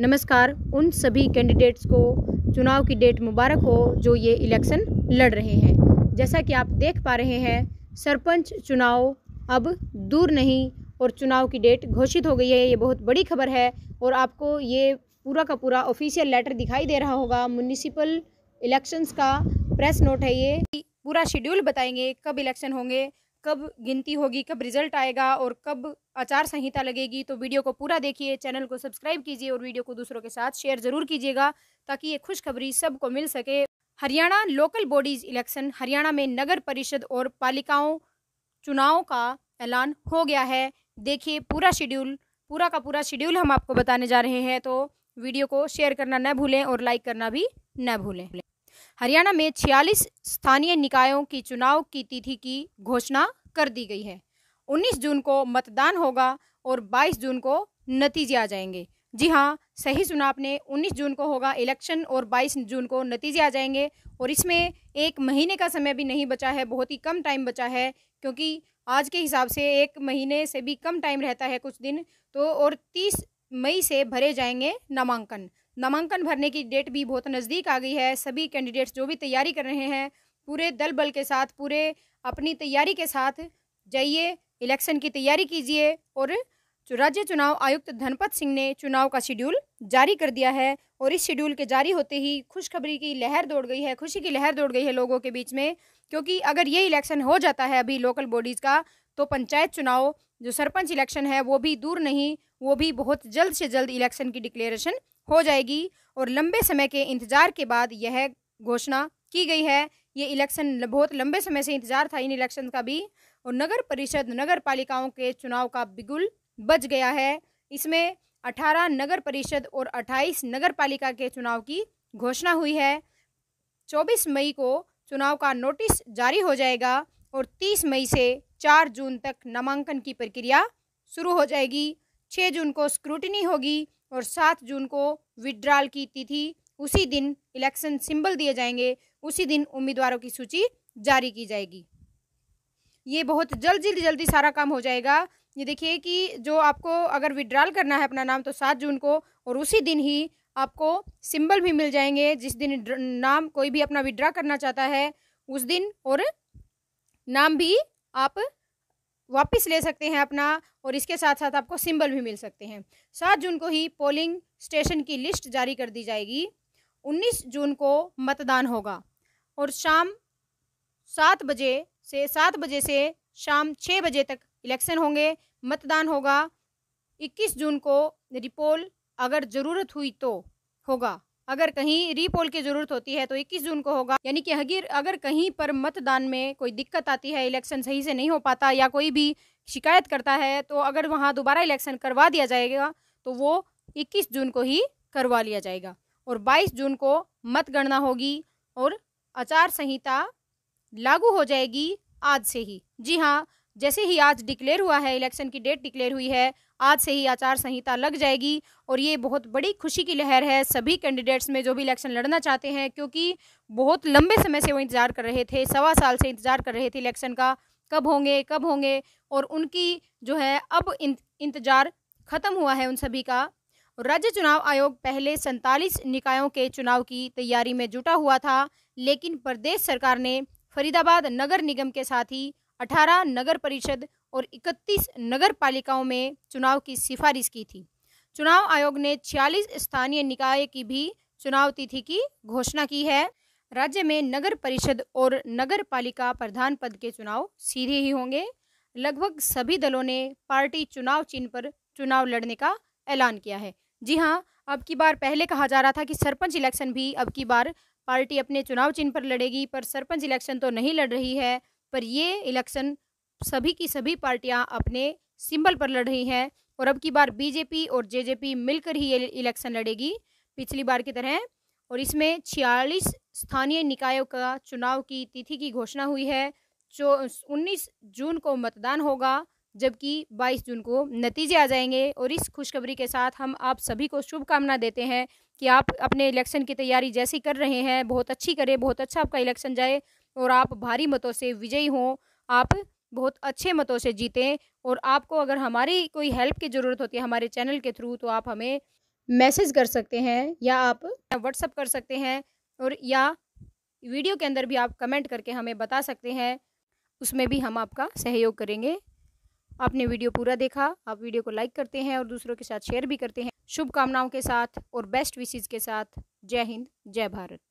नमस्कार उन सभी कैंडिडेट्स को चुनाव की डेट मुबारक हो जो ये इलेक्शन लड़ रहे हैं जैसा कि आप देख पा रहे हैं सरपंच चुनाव अब दूर नहीं और चुनाव की डेट घोषित हो गई है ये बहुत बड़ी खबर है और आपको ये पूरा का पूरा ऑफिशियल लेटर दिखाई दे रहा होगा म्यूनिसिपल इलेक्शंस का प्रेस नोट है ये पूरा शेड्यूल बताएंगे कब इलेक्शन होंगे कब गिनती होगी कब रिजल्ट आएगा और कब आचार संहिता लगेगी तो वीडियो को पूरा देखिए चैनल को सब्सक्राइब कीजिए और वीडियो को दूसरों के साथ शेयर ज़रूर कीजिएगा ताकि ये खुशखबरी सबको मिल सके Haryana local bodies election Haryana में नगर परिषद और पालिकाओं चुनाव का ऐलान हो गया है देखिए पूरा शेड्यूल पूरा का पूरा शेड्यूल हम आपको बताने जा रहे हैं तो वीडियो को शेयर करना न भूलें और लाइक करना भी न भूलें हरियाणा में 46 स्थानीय निकायों की चुनाव की तिथि की घोषणा कर दी गई है 19 जून को मतदान होगा और 22 जून को नतीजे आ जाएंगे जी हाँ सही सुना आपने 19 जून को होगा इलेक्शन और 22 जून को नतीजे आ जाएंगे और इसमें एक महीने का समय भी नहीं बचा है बहुत ही कम टाइम बचा है क्योंकि आज के हिसाब से एक महीने से भी कम टाइम रहता है कुछ दिन तो और 30 मई से भरे जाएंगे नामांकन नामांकन भरने की डेट भी बहुत नज़दीक आ गई है सभी कैंडिडेट्स जो भी तैयारी कर रहे हैं पूरे दल बल के साथ पूरे अपनी तैयारी के साथ जाइए इलेक्शन की तैयारी कीजिए और राज्य चुनाव आयुक्त धनपत सिंह ने चुनाव का शेड्यूल जारी कर दिया है और इस शेड्यूल के जारी होते ही खुशखबरी की लहर दौड़ गई है खुशी की लहर दौड़ गई है लोगों के बीच में क्योंकि अगर ये इलेक्शन हो जाता है अभी लोकल बॉडीज़ का तो पंचायत चुनाव जो सरपंच इलेक्शन है वो भी दूर नहीं वो भी बहुत जल्द से जल्द इलेक्शन की डिक्लेरेशन हो जाएगी और लंबे समय के इंतज़ार के बाद यह घोषणा की गई है ये इलेक्शन बहुत लंबे समय से इंतजार था इन इलेक्शन का भी और नगर परिषद नगर पालिकाओं के चुनाव का बिगुल बच गया है इसमें 18 नगर परिषद और 28 नगर पालिका के चुनाव की घोषणा हुई है 24 मई को चुनाव का नोटिस जारी हो जाएगा और 30 मई से 4 जून तक नामांकन की प्रक्रिया शुरू हो जाएगी 6 जून को स्क्रूटनी होगी और 7 जून को विड्रॉल की तिथि उसी दिन इलेक्शन सिंबल दिए जाएंगे उसी दिन उम्मीदवारों की सूची जारी की जाएगी ये बहुत जल्द जल्दी जल्दी सारा काम हो जाएगा ये देखिए कि जो आपको अगर विड्रॉल करना है अपना नाम तो सात जून को और उसी दिन ही आपको सिंबल भी मिल जाएंगे जिस दिन नाम कोई भी अपना विड्रा करना चाहता है उस दिन और नाम भी आप वापस ले सकते हैं अपना और इसके साथ साथ आपको सिंबल भी मिल सकते हैं सात जून को ही पोलिंग स्टेशन की लिस्ट जारी कर दी जाएगी उन्नीस जून को मतदान होगा और शाम सात बजे से सात बजे से शाम छः बजे तक इलेक्शन होंगे मतदान होगा 21 जून को रिपोल अगर ज़रूरत हुई तो होगा अगर कहीं रिपोल की ज़रूरत होती है तो 21 जून को होगा यानी कि अगर अगर कहीं पर मतदान में कोई दिक्कत आती है इलेक्शन सही से नहीं हो पाता या कोई भी शिकायत करता है तो अगर वहाँ दोबारा इलेक्शन करवा दिया जाएगा तो वो 21 जून को ही करवा लिया जाएगा और 22 जून को मतगणना होगी और आचार संहिता लागू हो जाएगी आज से ही जी हाँ जैसे ही आज डिक्लेयर हुआ है इलेक्शन की डेट डिक्लेयर हुई है आज से ही आचार संहिता लग जाएगी और ये बहुत बड़ी खुशी की लहर है सभी कैंडिडेट्स में जो भी इलेक्शन लड़ना चाहते हैं क्योंकि बहुत लंबे समय से वो इंतज़ार कर रहे थे सवा साल से इंतज़ार कर रहे थे इलेक्शन का कब होंगे कब होंगे और उनकी जो है अब इंतज़ार ख़त्म हुआ है उन सभी का राज्य चुनाव आयोग पहले सैतालीस निकायों के चुनाव की तैयारी में जुटा हुआ था लेकिन प्रदेश सरकार ने फरीदाबाद नगर निगम के साथ ही 18 नगर परिषद और 31 नगर पालिकाओं में चुनाव की सिफारिश की थी चुनाव आयोग ने 46 स्थानीय निकाय की भी चुनाव तिथि की घोषणा की है राज्य में नगर परिषद और नगर पालिका प्रधान पद के चुनाव सीधे ही होंगे लगभग सभी दलों ने पार्टी चुनाव चिन्ह पर चुनाव लड़ने का ऐलान किया है जी हाँ अब की बार पहले कहा जा रहा था कि सरपंच इलेक्शन भी अब की बार पार्टी अपने चुनाव चिन्ह पर लड़ेगी पर सरपंच इलेक्शन तो नहीं लड़ रही है पर ये इलेक्शन सभी की सभी पार्टियां अपने सिंबल पर लड़ रही हैं और अब की बार बीजेपी और जेजेपी मिलकर ही ये इलेक्शन लड़ेगी पिछली बार की तरह और इसमें छियालीस स्थानीय निकायों का चुनाव की तिथि की घोषणा हुई है जो उन्नीस जून को मतदान होगा जबकि 22 जून को नतीजे आ जाएंगे और इस खुशखबरी के साथ हम आप सभी को शुभकामना देते हैं कि आप अपने इलेक्शन की तैयारी जैसी कर रहे हैं बहुत अच्छी करें बहुत अच्छा आपका इलेक्शन जाए और आप भारी मतों से विजयी हों आप बहुत अच्छे मतों से जीतें और आपको अगर हमारी कोई हेल्प की ज़रूरत होती है हमारे चैनल के थ्रू तो आप हमें मैसेज कर सकते हैं या आप व्हाट्सअप कर सकते हैं और या वीडियो के अंदर भी आप कमेंट करके हमें बता सकते हैं उसमें भी हम आपका सहयोग करेंगे आपने वीडियो पूरा देखा आप वीडियो को लाइक करते हैं और दूसरों के साथ शेयर भी करते हैं शुभकामनाओं के साथ और बेस्ट विशेज के साथ जय हिंद जय भारत